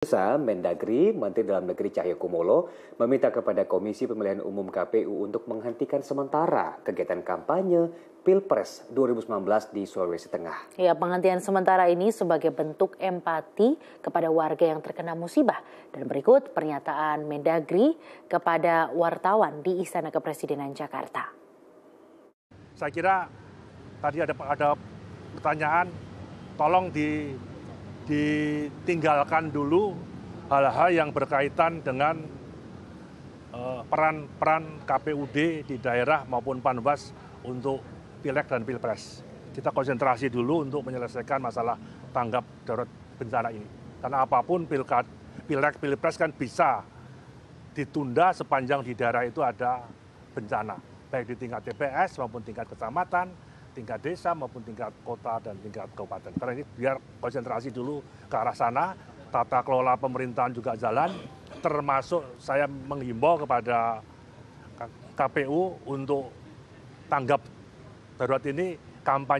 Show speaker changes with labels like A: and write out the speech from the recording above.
A: Pusat Mendagri, Menteri Dalam Negeri Cahyokumolo, meminta kepada Komisi Pemilihan Umum KPU untuk menghentikan sementara kegiatan kampanye Pilpres 2019 di Sulawesi Tengah.
B: Ya, penghentian sementara ini sebagai bentuk empati kepada warga yang terkena musibah. Dan berikut pernyataan Mendagri kepada wartawan di Istana Kepresidenan Jakarta.
C: Saya kira tadi ada ada pertanyaan, tolong di ditinggalkan dulu hal-hal yang berkaitan dengan eh, peran-peran KPUD di daerah maupun Panwas untuk pileg dan pilpres. Kita konsentrasi dulu untuk menyelesaikan masalah tanggap darurat bencana ini. Karena apapun pilkad, pileg, pilpres kan bisa ditunda sepanjang di daerah itu ada bencana, baik di tingkat TPS maupun tingkat kecamatan, tingkat desa maupun tingkat kota dan tingkat kabupaten. Karena ini biar konsentrasi dulu ke arah sana, tata kelola pemerintahan juga jalan, termasuk saya menghimbau kepada KPU untuk tanggap darurat ini kampanye